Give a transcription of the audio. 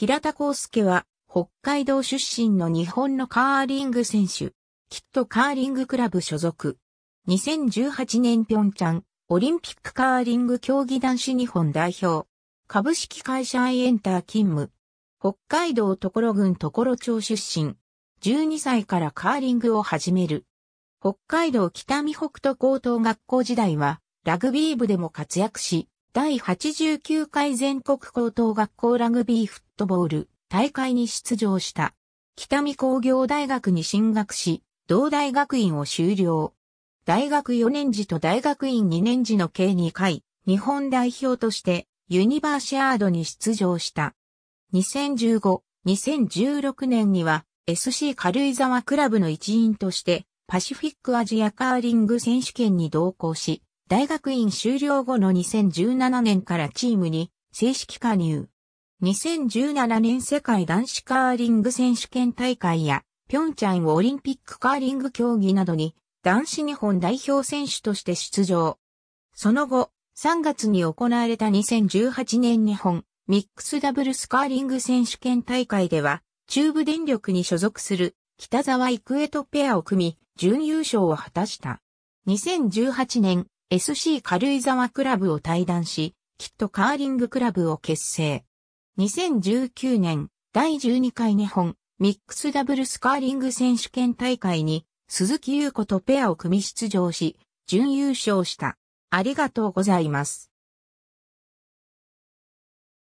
平田康介は、北海道出身の日本のカーリング選手、キットカーリングクラブ所属。2018年ピョンチャン、オリンピックカーリング競技男子日本代表、株式会社アイエンター勤務。北海道所郡所町出身。12歳からカーリングを始める。北海道北見北斗高等学校時代は、ラグビー部でも活躍し、第89回全国高等学校ラグビーフットボール大会に出場した。北見工業大学に進学し、同大学院を修了。大学4年時と大学院2年時の計2回、日本代表としてユニバーシアードに出場した。2015、2016年には SC 軽井沢クラブの一員としてパシフィックアジアカーリング選手権に同行し、大学院修了後の2017年からチームに正式加入。2017年世界男子カーリング選手権大会や、ピョンチャンオリンピックカーリング競技などに男子日本代表選手として出場。その後、3月に行われた2018年日本ミックスダブルスカーリング選手権大会では、中部電力に所属する北沢育エとペアを組み、準優勝を果たした。2018年 SC 軽井沢クラブを退団し、キットカーリングクラブを結成。2019年、第12回日本ミックスダブルスカーリング選手権大会に鈴木優子とペアを組み出場し、準優勝した。ありがとうございます。